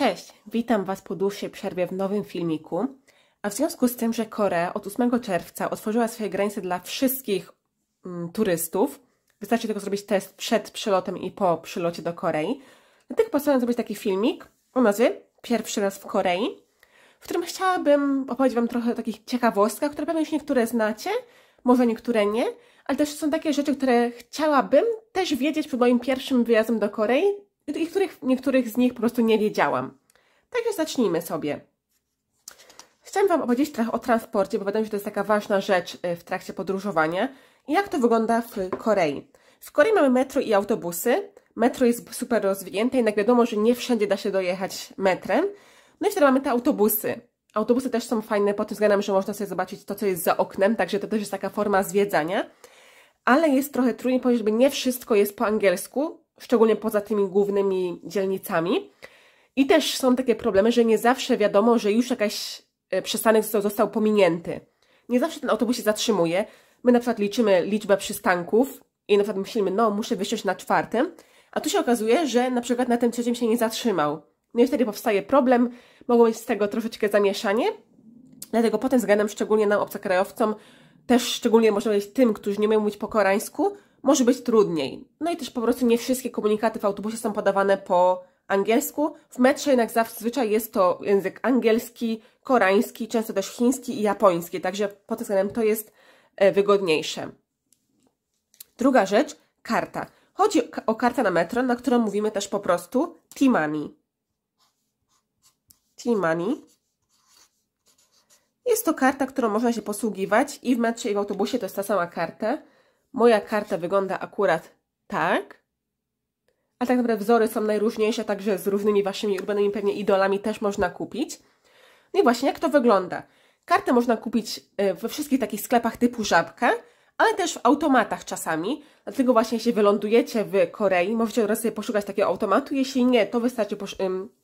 Cześć, witam Was po dłuższej przerwie w nowym filmiku. A w związku z tym, że Korea od 8 czerwca otworzyła swoje granice dla wszystkich mm, turystów, wystarczy tylko zrobić test przed przylotem i po przylocie do Korei, dlatego postanowiłam zrobić taki filmik o nazwie Pierwszy raz w Korei, w którym chciałabym opowiedzieć Wam trochę o takich ciekawostkach, które pewnie już niektóre znacie, może niektóre nie, ale też są takie rzeczy, które chciałabym też wiedzieć przed moim pierwszym wyjazdem do Korei niektórych z nich po prostu nie wiedziałam. Także zacznijmy sobie. Chciałam Wam opowiedzieć trochę o transporcie, bo wydaje mi się, że to jest taka ważna rzecz y, w trakcie podróżowania. I jak to wygląda w Korei? W Korei mamy metro i autobusy. Metro jest super rozwinięte, jednak wiadomo, że nie wszędzie da się dojechać metrem. No i wtedy mamy te autobusy. Autobusy też są fajne pod tym względem, że można sobie zobaczyć to, co jest za oknem, także to też jest taka forma zwiedzania. Ale jest trochę trudniej, ponieważ nie wszystko jest po angielsku, szczególnie poza tymi głównymi dzielnicami. I też są takie problemy, że nie zawsze wiadomo, że już jakaś e, przystanek został, został pominięty. Nie zawsze ten autobus się zatrzymuje. My na przykład liczymy liczbę przystanków i na przykład myślimy, no muszę wysiąść na czwartym, a tu się okazuje, że na przykład na tym trzecim się nie zatrzymał. No i wtedy powstaje problem, mogą być z tego troszeczkę zamieszanie, dlatego potem z ganem, szczególnie nam obcokrajowcom, też szczególnie można powiedzieć tym, którzy nie mają mówić po koreańsku, może być trudniej. No i też po prostu nie wszystkie komunikaty w autobusie są podawane po angielsku. W metrze jednak zazwyczaj jest to język angielski, koreański, często też chiński i japoński, także pod tym względem to jest e, wygodniejsze. Druga rzecz, karta. Chodzi o kartę na metro, na którą mówimy też po prostu T-Money. T-Money. Jest to karta, którą można się posługiwać i w metrze, i w autobusie to jest ta sama karta. Moja karta wygląda akurat tak, ale tak naprawdę wzory są najróżniejsze, także z różnymi waszymi urbanymi pewnie idolami też można kupić. No i właśnie, jak to wygląda? Kartę można kupić e, we wszystkich takich sklepach typu żabka, ale też w automatach czasami. Dlatego właśnie jeśli wylądujecie w Korei, możecie od razu sobie poszukać takiego automatu. Jeśli nie, to wystarczy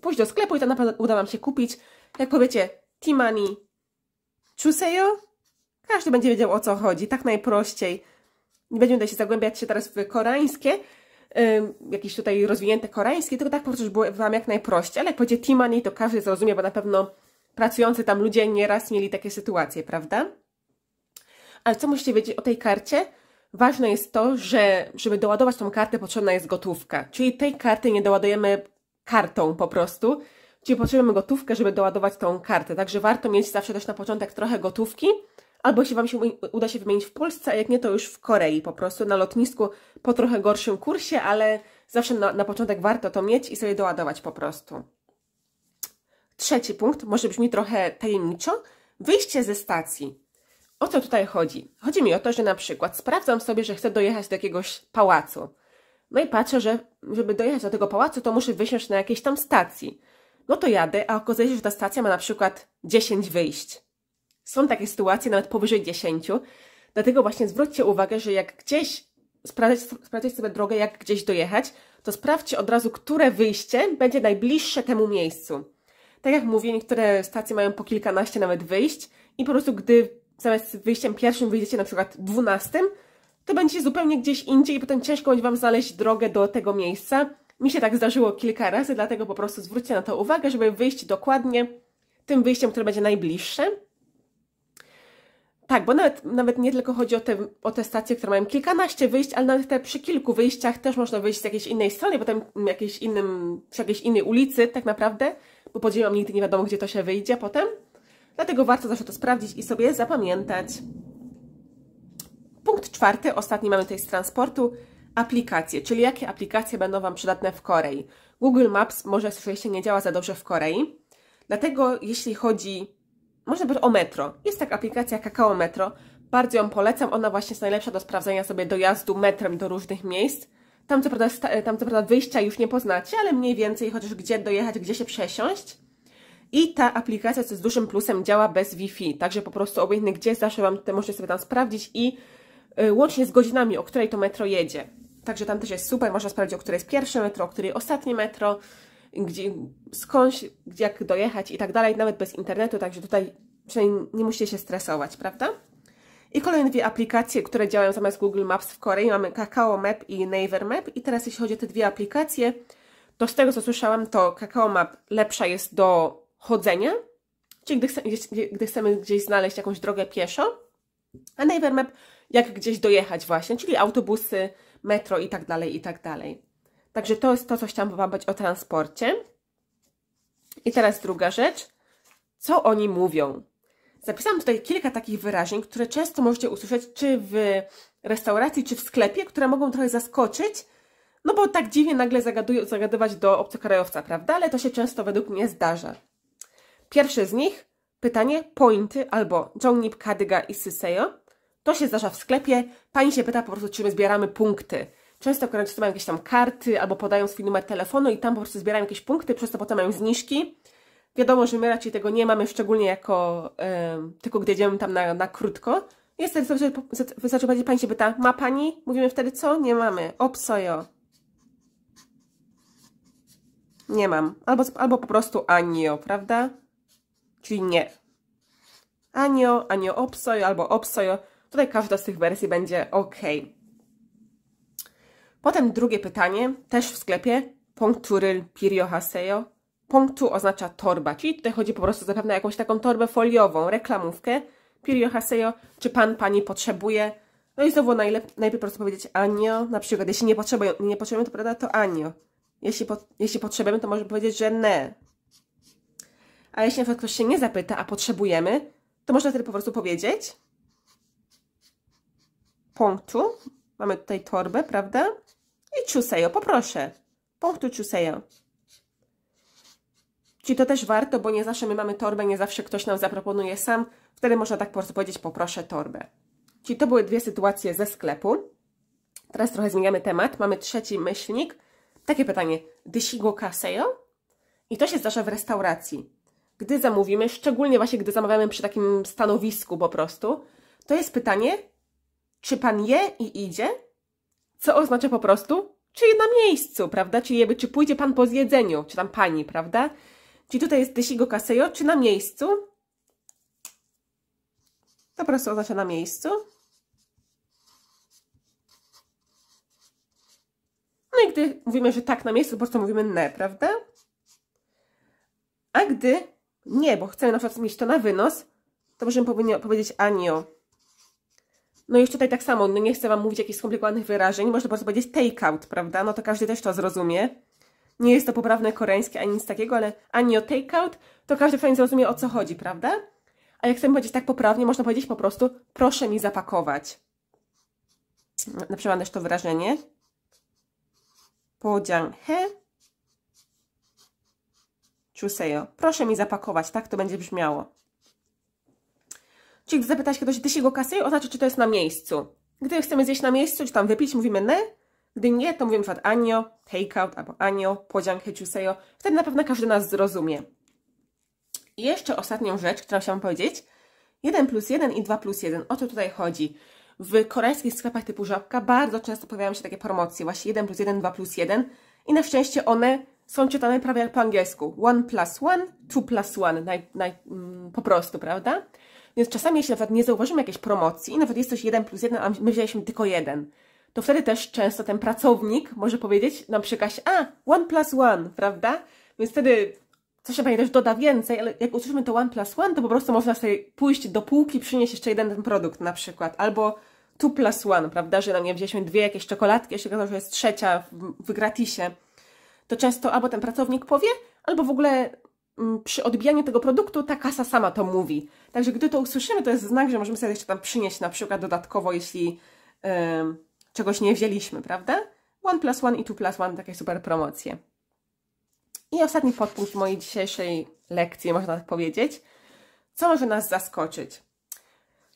pójść do sklepu i tam naprawdę uda Wam się kupić. Jak powiecie T-Money, Chuseyo, każdy będzie wiedział o co chodzi, tak najprościej nie będziemy się zagłębiać się teraz w koreańskie, jakieś tutaj rozwinięte koreańskie, tylko tak po prostu, żeby było Wam jak najprościej. Ale jak będzie Timani, to każdy zrozumie, bo na pewno pracujący tam ludzie nieraz mieli takie sytuacje, prawda? Ale co musicie wiedzieć o tej karcie? Ważne jest to, że żeby doładować tą kartę, potrzebna jest gotówka. Czyli tej karty nie doładujemy kartą po prostu, czyli potrzebujemy gotówkę, żeby doładować tą kartę. Także warto mieć zawsze też na początek trochę gotówki, albo się Wam się uda się wymienić w Polsce, a jak nie, to już w Korei po prostu, na lotnisku po trochę gorszym kursie, ale zawsze na, na początek warto to mieć i sobie doładować po prostu. Trzeci punkt, może brzmi trochę tajemniczo, wyjście ze stacji. O co tutaj chodzi? Chodzi mi o to, że na przykład sprawdzam sobie, że chcę dojechać do jakiegoś pałacu. No i patrzę, że żeby dojechać do tego pałacu, to muszę wysiąść na jakiejś tam stacji. No to jadę, a okazuje się, że ta stacja ma na przykład 10 wyjść są takie sytuacje nawet powyżej 10, dlatego właśnie zwróćcie uwagę, że jak gdzieś sprawdzać sobie drogę, jak gdzieś dojechać, to sprawdźcie od razu, które wyjście będzie najbliższe temu miejscu. Tak jak mówię, niektóre stacje mają po kilkanaście nawet wyjść i po prostu gdy zamiast wyjściem pierwszym wyjdziecie na przykład dwunastym, to będziecie zupełnie gdzieś indziej i potem ciężko będzie Wam znaleźć drogę do tego miejsca. Mi się tak zdarzyło kilka razy, dlatego po prostu zwróćcie na to uwagę, żeby wyjść dokładnie tym wyjściem, które będzie najbliższe. Tak, bo nawet, nawet nie tylko chodzi o te, o te stacje, które mają kilkanaście wyjść, ale nawet te przy kilku wyjściach też można wyjść z jakiejś innej strony, potem jakiejś innym, przy jakiejś innej ulicy tak naprawdę, bo po ziemią nigdy nie wiadomo, gdzie to się wyjdzie potem. Dlatego warto zawsze to sprawdzić i sobie zapamiętać. Punkt czwarty, ostatni mamy tutaj z transportu, aplikacje, czyli jakie aplikacje będą Wam przydatne w Korei. Google Maps może się nie działa za dobrze w Korei, dlatego jeśli chodzi może być o metro. Jest taka aplikacja Kakao Metro. Bardzo ją polecam. Ona właśnie jest najlepsza do sprawdzenia sobie dojazdu metrem do różnych miejsc. Tam co, prawda, tam co prawda wyjścia już nie poznacie, ale mniej więcej chociaż gdzie dojechać, gdzie się przesiąść. I ta aplikacja, co z dużym plusem, działa bez Wi-Fi. Także po prostu obojętnie gdzie, zawsze Wam te możecie sobie tam sprawdzić i y, łącznie z godzinami, o której to metro jedzie. Także tam też jest super, można sprawdzić, o której jest pierwsze metro, o której ostatnie metro gdzie, skądś, gdzie, jak dojechać i tak dalej, nawet bez internetu, także tutaj przynajmniej nie musicie się stresować, prawda? I kolejne dwie aplikacje, które działają zamiast Google Maps w Korei, mamy Kakao Map i Naver Map i teraz jeśli chodzi o te dwie aplikacje, to z tego co słyszałam, to Kakao Map lepsza jest do chodzenia, czyli gdy, gdy chcemy gdzieś znaleźć jakąś drogę pieszo, a Naver Map jak gdzieś dojechać właśnie, czyli autobusy, metro i tak dalej, i tak dalej. Także to jest to, co chciałam powiedzieć o transporcie. I teraz druga rzecz. Co oni mówią? Zapisałam tutaj kilka takich wyrażeń, które często możecie usłyszeć czy w restauracji, czy w sklepie, które mogą trochę zaskoczyć, no bo tak dziwnie nagle zagaduj, zagadywać do obcokrajowca, prawda? Ale to się często według mnie zdarza. Pierwsze z nich, pytanie pointy albo jongnip, kadyga i sysejo. To się zdarza w sklepie. Pani się pyta po prostu, czy my zbieramy punkty. Często koreańczycy mają jakieś tam karty albo podają swój numer telefonu i tam po prostu zbierają jakieś punkty, przez to potem mają zniżki. Wiadomo, że my raczej tego nie mamy, szczególnie jako tylko gdy jedziemy tam na, na krótko. Jest wtedy że wystarczy powiedzieć, pani się pyta, ma pani? Mówimy wtedy, co? Nie mamy. Obsojo. Nie mam. Albo, albo po prostu anio, prawda? Czyli nie. Anio, anio obsojo albo obsojo. Tutaj każda z tych wersji będzie ok. Potem drugie pytanie, też w sklepie. Punkturyl Pirio Haseo. Punktu oznacza torba, czyli tutaj chodzi po prostu zapewne o jakąś taką torbę foliową, reklamówkę. Pirio Haseo, czy pan, pani potrzebuje? No i znowu najlepiej, najpierw po prostu powiedzieć anio, na przykład jeśli nie potrzebujemy, nie potrzebujemy to prawda, to anio. Jeśli, po, jeśli potrzebujemy, to możemy powiedzieć, że ne. A jeśli na przykład ktoś się nie zapyta, a potrzebujemy, to można wtedy po prostu powiedzieć punktu. Mamy tutaj torbę, prawda? I ciusejo, poproszę. Punktu ciusejo. Czy to też warto, bo nie zawsze my mamy torbę, nie zawsze ktoś nam zaproponuje sam. Wtedy można tak po prostu powiedzieć, poproszę torbę. Czyli to były dwie sytuacje ze sklepu. Teraz trochę zmieniamy temat. Mamy trzeci myślnik. Takie pytanie. Dyshigo kaseyo? I to się zdarza w restauracji. Gdy zamówimy, szczególnie właśnie gdy zamawiamy przy takim stanowisku po prostu, to jest pytanie, czy pan je i idzie? co oznacza po prostu czy na miejscu, prawda? Czy, jeby, czy pójdzie pan po zjedzeniu, czy tam pani, prawda? Czyli tutaj jest desigo kasejo, czy na miejscu. Po prostu oznacza na miejscu. No i gdy mówimy, że tak na miejscu, po prostu mówimy ne, prawda? A gdy nie, bo chcemy na przykład mieć to na wynos, to możemy powiedzieć anio. No jeszcze już tutaj tak samo, no nie chcę Wam mówić jakichś skomplikowanych wyrażeń, można po prostu powiedzieć takeout, prawda? No to każdy też to zrozumie. Nie jest to poprawne koreańskie ani nic takiego, ale ani o takeout, to każdy fajnie zrozumie o co chodzi, prawda? A jak chcemy powiedzieć tak poprawnie, można powiedzieć po prostu proszę mi zapakować. Na przykład też to wyrażenie. he, chusejo. Proszę mi zapakować, tak to będzie brzmiało. Czyli zapytać kogoś, gdy się go kasuje, oznacza, czy to jest na miejscu. Gdy chcemy zjeść na miejscu, czy tam wypić, mówimy ne. Gdy nie, to mówimy np. anio, take out, albo anio, podziang, hechusejo. Wtedy na pewno każdy nas zrozumie. I jeszcze ostatnią rzecz, którą chciałam powiedzieć. 1 plus 1 i 2 plus 1. O co tutaj chodzi? W koreańskich sklepach typu żabka bardzo często pojawiają się takie promocje, właśnie 1 plus 1, 2 plus 1 i na szczęście one są czytane prawie jak po angielsku. 1 plus 1, 2 plus 1, naj, naj, mm, po prostu, prawda? Więc czasami, jeśli nawet nie zauważymy jakiejś promocji, nawet jest coś 1 plus 1, a my wzięliśmy tylko jeden, to wtedy też często ten pracownik może powiedzieć nam przy a, one plus one, prawda? Więc wtedy coś się pani też doda więcej, ale jak usłyszymy to one plus one, to po prostu można sobie pójść do półki, przynieść jeszcze jeden ten produkt na przykład, albo two plus one, prawda, że nam nie wzięliśmy dwie jakieś czekoladki, się okazało, że jest trzecia w, w gratisie, to często albo ten pracownik powie, albo w ogóle Mm, przy odbijaniu tego produktu ta kasa sama to mówi. Także gdy to usłyszymy, to jest znak, że możemy sobie jeszcze tam przynieść na przykład dodatkowo, jeśli yy, czegoś nie wzięliśmy, prawda? One plus one i two plus one, takie super promocje. I ostatni podpunkt mojej dzisiejszej lekcji, można tak powiedzieć. Co może nas zaskoczyć?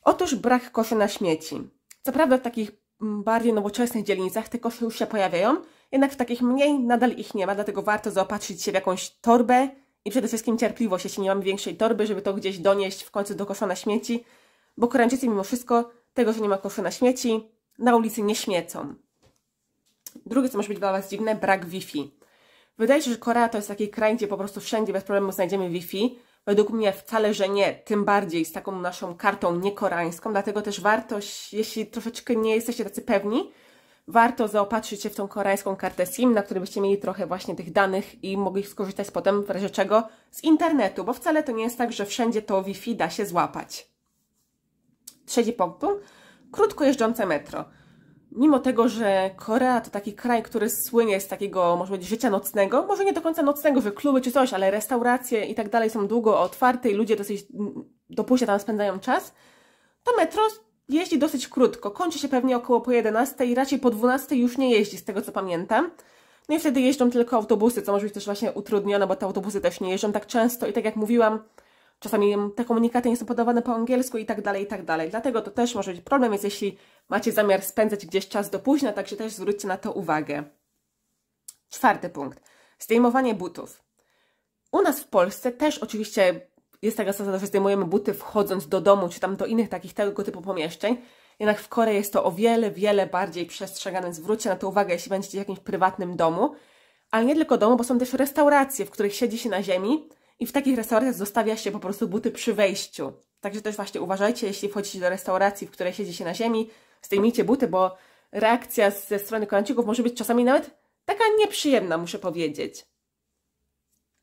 Otóż brak koszy na śmieci. Co prawda w takich mm, bardziej nowoczesnych dzielnicach te kosze już się pojawiają, jednak w takich mniej nadal ich nie ma, dlatego warto zaopatrzyć się w jakąś torbę, i przede wszystkim cierpliwość, jeśli nie mamy większej torby, żeby to gdzieś donieść w końcu do kosza na śmieci, bo Koreańczycy mimo wszystko tego, że nie ma kosza na śmieci, na ulicy nie śmiecą. Drugie, co może być dla Was dziwne, brak Wi-Fi. Wydaje się, że Korea to jest taki kraj, gdzie po prostu wszędzie bez problemu znajdziemy Wi-Fi. Według mnie wcale, że nie, tym bardziej z taką naszą kartą niekoreańską, dlatego też warto, jeśli troszeczkę nie jesteście tacy pewni, warto zaopatrzyć się w tą koreańską kartę SIM, na której byście mieli trochę właśnie tych danych i mogli skorzystać potem w razie czego z internetu, bo wcale to nie jest tak, że wszędzie to Wi-Fi da się złapać. Trzeci punkt, krótko jeżdżące metro. Mimo tego, że Korea to taki kraj, który słynie z takiego, może powiedzieć, życia nocnego, może nie do końca nocnego, że kluby czy coś, ale restauracje i tak dalej są długo otwarte i ludzie dosyć mm, do późna tam spędzają czas, to metro Jeździ dosyć krótko, kończy się pewnie około po 11 i raczej po 12 już nie jeździ, z tego co pamiętam. No i wtedy jeżdżą tylko autobusy, co może być też właśnie utrudnione, bo te autobusy też nie jeżdżą tak często i tak jak mówiłam, czasami te komunikaty nie są podawane po angielsku i tak dalej, i tak dalej. Dlatego to też może być problem, więc jeśli macie zamiar spędzać gdzieś czas do późna, także też zwróćcie na to uwagę. Czwarty punkt. Zdejmowanie butów. U nas w Polsce też oczywiście jest taka zasada, że zdejmujemy buty wchodząc do domu, czy tam do innych takich tego typu pomieszczeń. Jednak w Korei jest to o wiele, wiele bardziej przestrzegane. Zwróćcie na to uwagę, jeśli będziecie w jakimś prywatnym domu. Ale nie tylko domu, bo są też restauracje, w których siedzi się na ziemi i w takich restauracjach zostawia się po prostu buty przy wejściu. Także też właśnie uważajcie, jeśli wchodzicie do restauracji, w której siedzi się na ziemi, zdejmijcie buty, bo reakcja ze strony Koreańczyków może być czasami nawet taka nieprzyjemna, muszę powiedzieć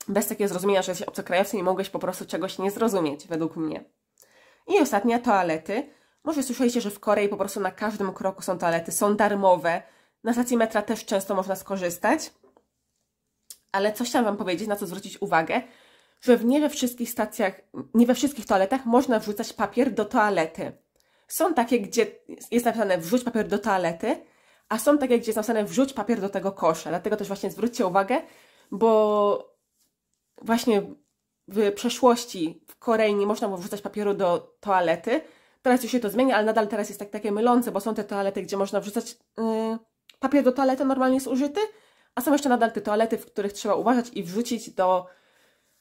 bez takiego zrozumienia, że jesteś obcokrajowcem i mogłeś po prostu czegoś nie zrozumieć, według mnie. I ostatnia, toalety. Może słyszeliście, że w Korei po prostu na każdym kroku są toalety, są darmowe. Na stacji metra też często można skorzystać. Ale coś chciałam Wam powiedzieć, na co zwrócić uwagę, że nie we wszystkich stacjach, nie we wszystkich toaletach można wrzucać papier do toalety. Są takie, gdzie jest napisane wrzuć papier do toalety, a są takie, gdzie jest napisane wrzuć papier do tego kosza. Dlatego też właśnie zwróćcie uwagę, bo właśnie w przeszłości w Korei nie można było wrzucać papieru do toalety. Teraz już się to zmienia, ale nadal teraz jest tak, takie mylące, bo są te toalety, gdzie można wrzucać yy, papier do toalety normalnie zużyty, a są jeszcze nadal te toalety, w których trzeba uważać i wrzucić do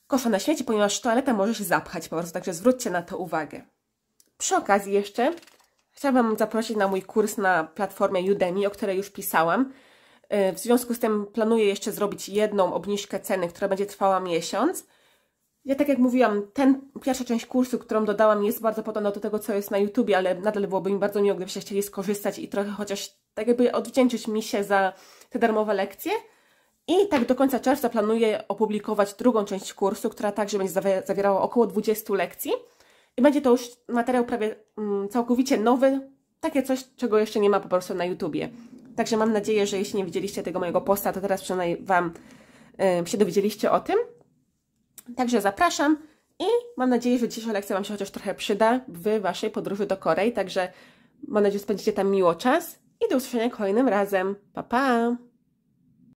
kosza na śmieci, ponieważ toaleta możesz zapchać po prostu, także zwróćcie na to uwagę. Przy okazji jeszcze chciałabym zaprosić na mój kurs na platformie Udemy, o której już pisałam. E, w związku z tym planuję jeszcze zrobić jedną obniżkę ceny, która będzie trwała miesiąc. Ja tak jak mówiłam, ten pierwsza część kursu, którą dodałam jest bardzo podobna do tego, co jest na YouTubie, ale nadal byłoby mi bardzo miło, gdybyście chcieli skorzystać i trochę chociaż tak jakby odwdzięczyć mi się za te darmowe lekcje. I tak do końca czerwca planuję opublikować drugą część kursu, która także będzie zawierała około 20 lekcji. I będzie to już materiał prawie mm, całkowicie nowy, takie coś, czego jeszcze nie ma po prostu na YouTubie. Także mam nadzieję, że jeśli nie widzieliście tego mojego posta, to teraz przynajmniej Wam się dowiedzieliście o tym. Także zapraszam i mam nadzieję, że dzisiejsza lekcja Wam się chociaż trochę przyda w Waszej podróży do Korei. Także mam nadzieję, że spędzicie tam miło czas i do usłyszenia kolejnym razem. Pa, pa!